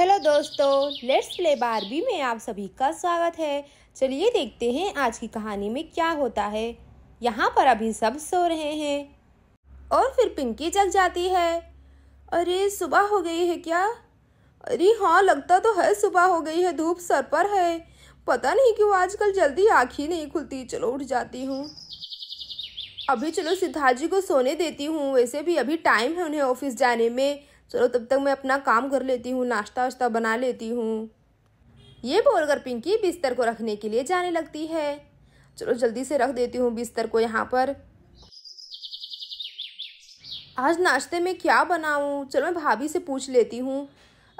hello दोस्तों let's play Barbie में आप सभी का स्वागत है चलिए देखते हैं आज की कहानी में क्या होता है यहाँ पर अभी सब सो रहे हैं और फिर पिंकी जग जाती है अरे सुबह हो गई है क्या अरे हाँ लगता तो है सुबह हो गई है धूप सर पर है पता नहीं क्यों आजकल जल्दी आँख ही नहीं खुलती चलो उठ जाती हूँ अभी चलो सिद्धार्थ जी को सोने देती हूँ वैसे भी अभी टाइम है उन्हें ऑफिस जाने में चलो तब तक मैं अपना काम कर लेती हूँ नाश्ता वाश्ता बना लेती हूँ ये बोलकर पिंकी बिस्तर को रखने के लिए जाने लगती है चलो जल्दी से रख देती हूँ बिस्तर को यहाँ पर आज नाश्ते में क्या बनाऊँ चलो मैं भाभी से पूछ लेती हूँ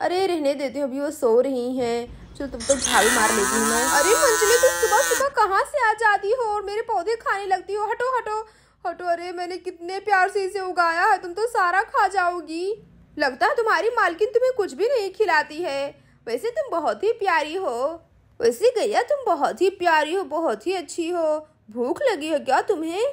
अरे रहने देती हूँ अभी वो सो रही हैं चलो तब तक तो झाड़ू मार लेती हूँ अरे मंजली तुम सुबह सुबह कहाँ से आ जाती हो और मेरे पौधे खाने लगती हो हटो हटो हटो अरे मैंने कितने प्यार से इसे उगाया है तुम तो सारा खा जाओगी लगता है तुम्हारी मालकिन तुम्हें कुछ भी नहीं खिलाती है वैसे तुम बहुत ही प्यारी हो वैसे गैया तुम बहुत ही प्यारी हो बहुत ही अच्छी हो भूख लगी हो क्या तुम्हें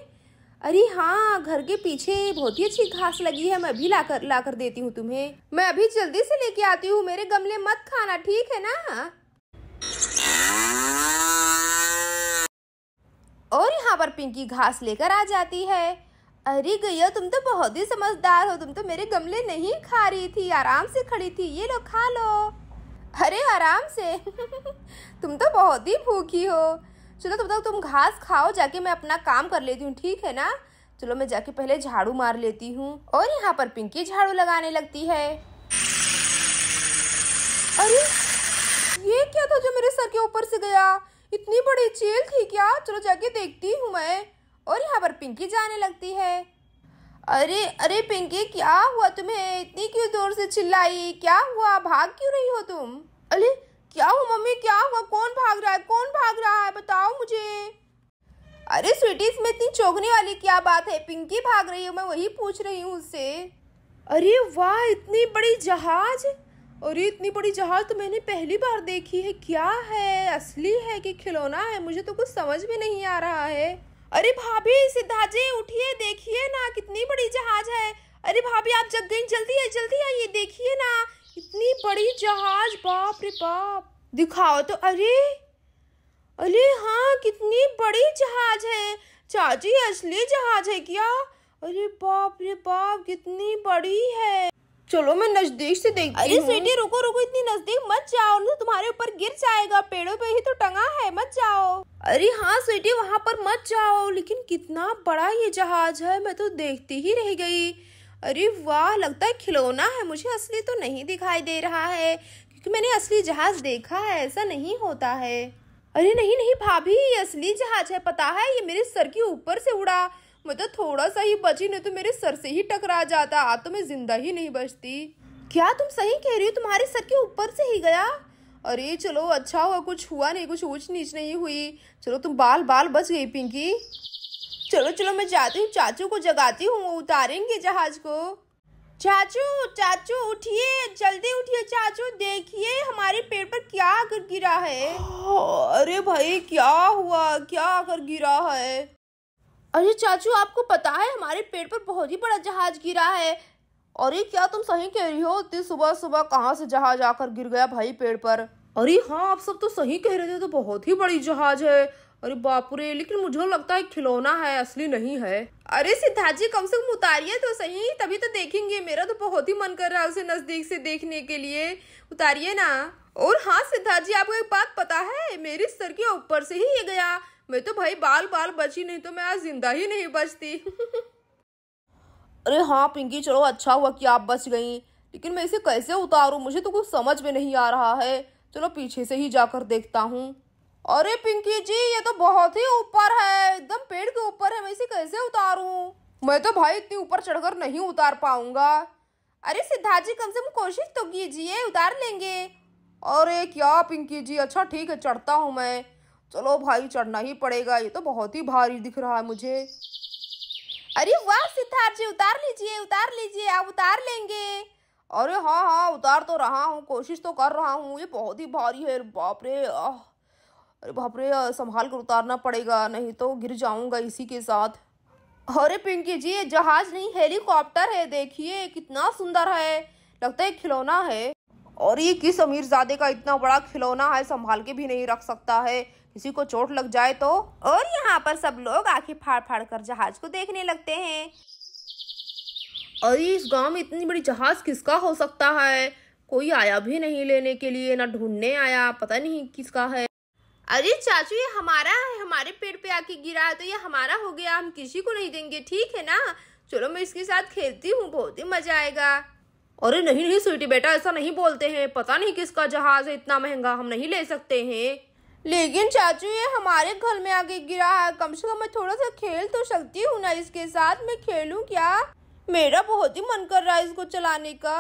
अरे हाँ घर के पीछे बहुत ही अच्छी घास लगी है मैं अभी ला कर ला कर देती हूँ तुम्हें मैं अभी जल्दी से लेके आती हूँ मेरे गमले मत खाना ठीक है ना और यहाँ पर पिंकी घास लेकर आ जाती है अरे गैया तुम तो बहुत ही समझदार हो तुम तो मेरे गमले नहीं खा रही थी आराम से खड़ी थी ये लो खा लो अरे आराम से तुम तो बहुत ही भूखी हो चलो तब तो तक तुम घास खाओ जाके मैं अपना काम कर लेती हूँ ठीक है ना चलो मैं जाके पहले झाड़ू मार लेती हूँ और यहाँ पर पिंकी झाड़ू लगाने लगती है अरे ये क्या था जो मेरे सर के ऊपर से गया इतनी बड़ी चेल थी क्या चलो जाके देखती हूँ मैं और यहाँ पर पिंकी जाने लगती है अरे अरे पिंकी क्या हुआ तुम्हें इतनी क्यों जोर से चिल्लाई क्या हुआ भाग क्यों रही हो तुम अरे क्या हुआ मम्मी क्या हुआ कौन भाग रहा है कौन भाग रहा है बताओ मुझे अरे स्वीटी इसमें इतनी चौंकने वाली क्या बात है पिंकी भाग रही है मैं वही पूछ रही हूँ उससे अरे वाह इतनी बड़ी जहाज अरे इतनी बड़ी जहाज तो मैंने पहली बार देखी है क्या है असली है कि खिलौना है मुझे तो कुछ समझ में नहीं आ रहा है अरे भाभी सिद्धार्थ जी उठिए देखिए ना कितनी बड़ी जहाज है अरे भाभी आप जग गई जल्दी आइए जल्दी आइए देखिए ना इतनी बड़ी जहाज बाप रे बाप दिखाओ तो अरे अरे हाँ कितनी बड़ी जहाज है चाची असली जहाज है क्या अरे बाप रे बाप कितनी बड़ी है चलो मैं नजदीक से देखती अरे स्वीटी रुको रुको इतनी नजदीक मत जाओ ना तो तुम्हारे ऊपर गिर जाएगा पेड़ों पे ही तो टंगा है मत जाओ अरे हाँ स्वीटी वहाँ पर मत जाओ लेकिन कितना बड़ा ये जहाज है मैं तो देखती ही रह गई अरे वाह लगता है खिलौना है मुझे असली तो नहीं दिखाई दे रहा है क्योंकि मैंने असली जहाज देखा है ऐसा नहीं होता है अरे नहीं नहीं भाभी ये असली जहाज है पता है ये मेरे सर के ऊपर से उड़ा मतलब थोड़ा सा ही बची नहीं तो मेरे सर से ही टकरा जाता आज तो मैं जिंदा ही नहीं बचती क्या तुम सही कह रही हो तुम्हारे सर के ऊपर से ही गया अरे चलो अच्छा हुआ कुछ हुआ नहीं कुछ ऊंच नीच नहीं हुई चलो तुम बाल बाल बच गई पिंकी चलो चलो मैं जाती हूँ चाचू को जगाती हूँ वो उतारेंगे जहाज को चाचू चाचू उठिए जल्दी उठिए चाचू देखिए हमारे पेड़ पर क्या आकर गिरा है अरे भाई क्या हुआ क्या आकर गिरा है अरे चाचू आपको पता है हमारे पेड़ पर बहुत ही बड़ा जहाज गिरा है अरे क्या तुम सही कह रही हो इतनी सुबह सुबह कहाँ से जहाज आकर गिर गया भाई पेड़ पर अरे हाँ आप सब तो सही कह रहे थे तो बहुत ही बड़ी जहाज है अरे बापरे लेकिन मुझे लगता है खिलौना है असली नहीं है अरे सिद्धार्थ जी कम से कम उतारिए तो सही तभी तो देखेंगे मेरा तो बहुत ही मन कर रहा है उसे नजदीक से देखने के लिए उतारिए ना और हाँ सिद्धार्थ जी आपको एक बात पता है मेरे सर के ऊपर से ही ये गया मैं तो भाई बाल बाल बची नहीं तो मैं आज जिंदा ही नहीं बचती अरे हाँ पिंकी चलो अच्छा हुआ कि आप बच गई लेकिन मैं इसे कैसे उतारू मुझे तो कुछ समझ में नहीं आ रहा है चलो पीछे से ही जाकर देखता हूँ अरे पिंकी जी ये तो बहुत ही ऊपर है एकदम पेड़ के ऊपर है मैं इसे कैसे उतारू मैं तो भाई इतनी ऊपर चढ़कर नहीं उतार पाऊंगा अरे सिद्धार्थ जी कम से कम कोशिश तो कीजिए उतार लेंगे अरे क्या पिंकी जी अच्छा ठीक है चढ़ता हूँ मैं चलो भाई चढ़ना ही पड़ेगा ये तो बहुत ही भारी दिख रहा है मुझे अरे वाह सिद्धार्थ जी उतार लीजिए उतार लीजिए आप उतार लेंगे अरे हाँ हाँ उतार तो रहा हूँ कोशिश तो कर रहा हूँ ये बहुत ही भारी है बाप रे आह अरे बाप रे संभाल कर उतारना पड़ेगा नहीं तो गिर जाऊँगा इसी के साथ अरे पिंकी जी ये जहाज नहीं हेलीकॉप्टर है देखिए कितना सुंदर है लगता है खिलौना है और ये किस अमीर जादे का इतना बड़ा खिलौना है संभाल के भी नहीं रख सकता है किसी को चोट लग जाए तो और यहाँ पर सब लोग आंखें फाड़ फाड़ कर जहाज को देखने लगते हैं अरे इस गांव में इतनी बड़ी जहाज किसका हो सकता है कोई आया भी नहीं लेने के लिए ना ढूंढने आया पता नहीं किसका है अरे चाचू ये हमारा है हमारे पेड़ पे आके गिरा है तो ये हमारा हो गया हम किसी को नहीं देंगे ठीक है ना चलो मैं इसके साथ खेलती हूँ बहुत ही मजा आएगा अरे नहीं नहीं स्वीटी बेटा ऐसा नहीं बोलते हैं पता नहीं किसका जहाज है इतना महंगा हम नहीं ले सकते हैं लेकिन चाचू ये हमारे घर में आगे गिरा है कम से कम मैं थोड़ा सा खेल तो सकती हूँ ना इसके साथ मैं खेलूँ क्या मेरा बहुत ही मन कर रहा है इसको चलाने का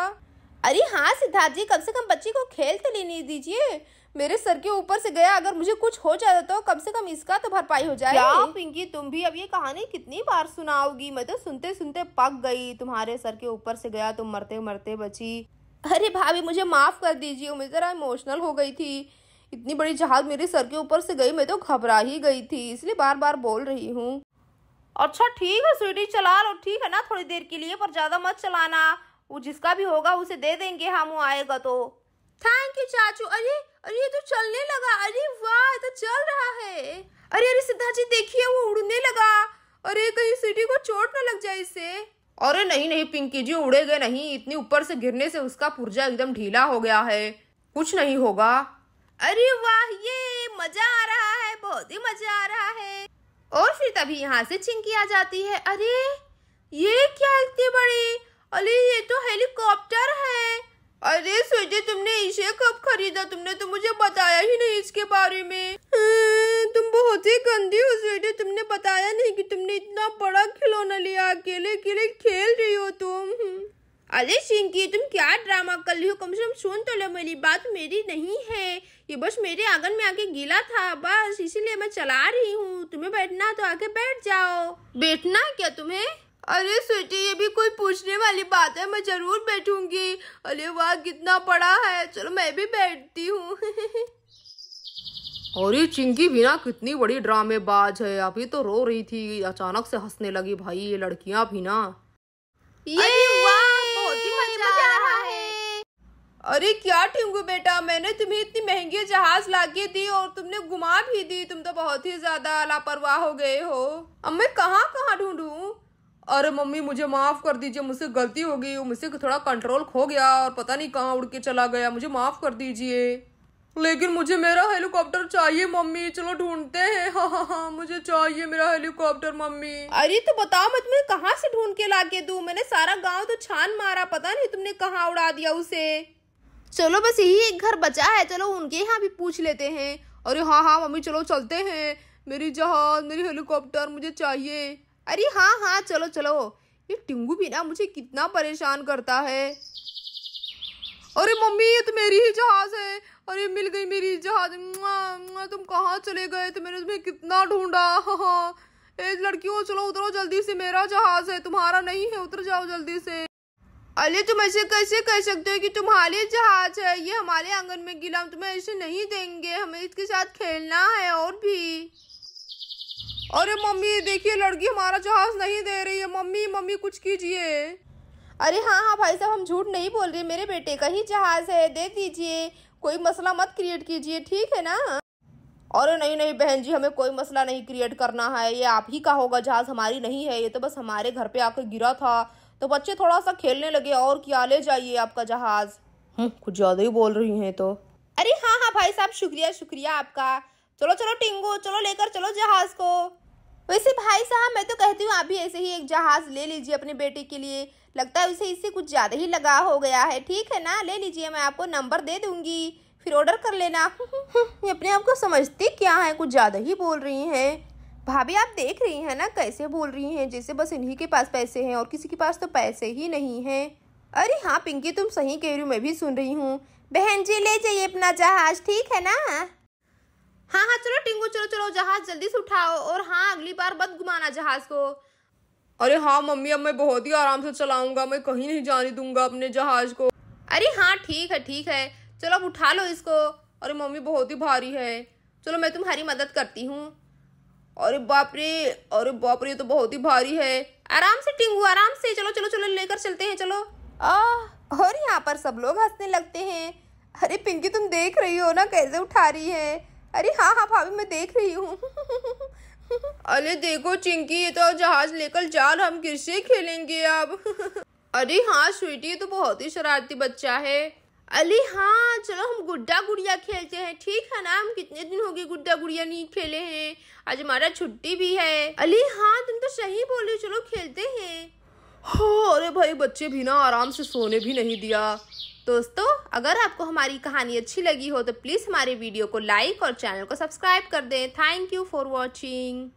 अरे हाँ सिद्धार्थ जी कम से कम बच्ची को खेल तो लेने दीजिए मेरे सर के ऊपर से गया अगर मुझे कुछ हो जाता तो कम से कम इसका तो भरपाई हो जाए पिंकी तुम भी अब ये कहानी कितनी बार सुनाओगी मैं तो सुनते सुनते पक गई तुम्हारे सर के ऊपर से गया तुम मरते मरते बची अरे भाभी मुझे माफ़ कर दीजिए मैं ज़रा इमोशनल हो गई थी इतनी बड़ी जहाज मेरे सर के ऊपर से गई मैं तो घबरा ही गई थी इसलिए बार बार बोल रही हूँ अच्छा ठीक है स्वीटी चला लो ठीक है ना थोड़ी देर के लिए पर ज़्यादा मत चलाना वो जिसका भी होगा उसे दे देंगे हम वो आएगा तो थैंक यू चाचू अरे अरे ये तो चलने लगा अरे वाह तो चल रहा है अरे अरे सिद्धा जी देखिए वो उड़ने लगा अरे कहीं सीढ़ी को चोट ना लग जाए इसे अरे नहीं नहीं पिंकी जी उड़ेगा नहीं इतनी ऊपर से गिरने से उसका पुर्जा एकदम ढीला हो गया है कुछ नहीं होगा अरे वाह ये मजा आ रहा है बहुत ही मजा आ रहा है और फिर तभी यहाँ से चिंकी आ जाती है अरे ये क्या इतनी बड़ी अरे ये तो हेलीकॉप्टर है अरे सोचे तुमने इसे कब खरीदा तुमने तो मुझे बताया ही नहीं इसके बारे में हम्म, तुम बहुत ही गंदी हो सोचे तुमने बताया नहीं कि तुमने इतना बड़ा खिलौना लिया अकेले अकेले खेल रही हो तुम अरे सिंकी तुम क्या ड्रामा कर रही हो कम से कम सुन तो लो मेरी बात मेरी नहीं है ये बस मेरे आंगन में आके गिला था बस इसीलिए मैं चला रही हूँ तुम्हें बैठना तो आके बैठ जाओ बैठना क्या तुम्हें अरे स्वीटी ये भी कोई पूछने वाली बात है मैं जरूर बैठूंगी अरे वाह कितना पड़ा है चलो मैं भी बैठती हूँ और ये चिंकी बिना कितनी बड़ी ड्रामेबाज है अभी तो रो रही थी अचानक से हंसने लगी भाई ये लड़कियां भी ना ये बहुत ही है अरे क्या टिंगू बेटा मैंने तुम्हें इतनी महंगी जहाज ला के दी और तुमने घुमा भी दी तुम तो बहुत ही ज्यादा लापरवाह हो गए हो अब मैं कहाँ कहाँ ढूंढू अरे मम्मी मुझे माफ़ कर दीजिए मुझसे गलती हो गई मुझसे थोड़ा कंट्रोल खो गया और पता नहीं कहाँ उड़ के चला गया मुझे माफ़ कर दीजिए लेकिन मुझे मेरा हेलीकॉप्टर चाहिए मम्मी चलो ढूंढते हैं हाँ हाँ हाँ मुझे चाहिए मेरा हेलीकॉप्टर मम्मी अरे तो बताओ मैं तुम्हें कहाँ से ढूंढ के ला के दू मैंने सारा गांव तो छान मारा पता नहीं तुमने कहाँ उड़ा दिया उसे चलो बस यही एक घर बचा है चलो उनके यहाँ भी पूछ लेते हैं अरे हाँ हाँ मम्मी चलो चलते हैं मेरी जहाज मेरी हेलीकॉप्टर मुझे चाहिए अरे हाँ हाँ चलो चलो ये टिंगू भी ना मुझे कितना परेशान करता है अरे मम्मी ये तो मेरी ही जहाज है अरे मिल गई मेरी जहाज तुम कहाँ चले गए तो मैंने तुम्हें कितना ढूंढा हाँ, हाँ ए लड़कियों चलो उतरो जल्दी से मेरा जहाज है तुम्हारा नहीं है उतर जाओ जल्दी से अरे तुम ऐसे कैसे कह सकते हो कि तुम्हारे जहाज है ये हमारे आंगन में गिला हम तुम्हें ऐसे नहीं देंगे हमें इसके साथ खेलना है और भी अरे मम्मी देखिए लड़की हमारा जहाज नहीं दे रही है मम्मी मम्मी कुछ कीजिए अरे हाँ हाँ भाई साहब हम झूठ नहीं बोल रहे मेरे बेटे का ही जहाज है दे दीजिए कोई मसला मत क्रिएट कीजिए ठीक है ना अरे नहीं नहीं बहन जी हमें कोई मसला नहीं क्रिएट करना है ये आप ही का होगा जहाज हमारी नहीं है ये तो बस हमारे घर पे आकर गिरा था तो बच्चे थोड़ा सा खेलने लगे और क्या ले जाइए आपका जहाज हम्म, कुछ ज़्यादा ही बोल रही है तो अरे हाँ हाँ भाई साहब शुक्रिया शुक्रिया आपका चलो चलो टिंगू चलो लेकर चलो जहाज को वैसे भाई साहब मैं तो कहती हूँ आप भी ऐसे ही एक जहाज ले लीजिए अपने बेटे के लिए लगता है उसे इससे कुछ ज़्यादा ही लगा हो गया है ठीक है ना ले लीजिए मैं आपको नंबर दे दूँगी फिर ऑर्डर कर लेना ये अपने आप को समझती क्या है कुछ ज़्यादा ही बोल रही हैं भाभी आप देख रही हैं ना कैसे बोल रही हैं जैसे बस इन्हीं के पास पैसे हैं और किसी के पास तो पैसे ही नहीं हैं अरे हाँ पिंकी तुम सही कह रही हो मैं भी सुन रही हूँ बहन जी ले जाइए अपना जहाज ठीक है ना हाँ हाँ चलो टिंगू चलो चलो जहाज जल्दी से उठाओ और हाँ अगली बार मत घुमाना जहाज को अरे हाँ मम्मी अब मैं बहुत ही आराम से चलाऊंगा मैं कहीं नहीं जाने दूंगा अपने जहाज को अरे हाँ ठीक है ठीक है चलो अब उठा लो इसको अरे मम्मी बहुत ही भारी है चलो मैं तुम्हारी मदद करती हूँ अरे बाप रे अरे बाप रे तो बहुत ही भारी है आराम से टिंगू आराम से चलो चलो चलो लेकर चलते हैं चलो आह और यहाँ पर सब लोग हंसने लगते हैं अरे पिंकी तुम देख रही हो ना कैसे उठा रही है अरे हाँ हाँ भाभी मैं देख रही हूँ अरे देखो चिंकी ये तो जहाज लेकर जा रहा हम किससे खेलेंगे अब अरे हाँ स्वीटी तो बहुत ही शरारती बच्चा है अली हाँ चलो हम गुड्डा गुड़िया खेलते हैं ठीक है ना हम कितने दिन हो गए गुड्डा गुड़िया नहीं खेले हैं आज हमारा छुट्टी भी है अली हाँ तुम तो सही बोले चलो खेलते हैं हो हाँ, अरे भाई बच्चे भी ना आराम से सोने भी नहीं दिया दोस्तों अगर आपको हमारी कहानी अच्छी लगी हो तो प्लीज़ हमारे वीडियो को लाइक और चैनल को सब्सक्राइब कर दें थैंक यू फॉर वॉचिंग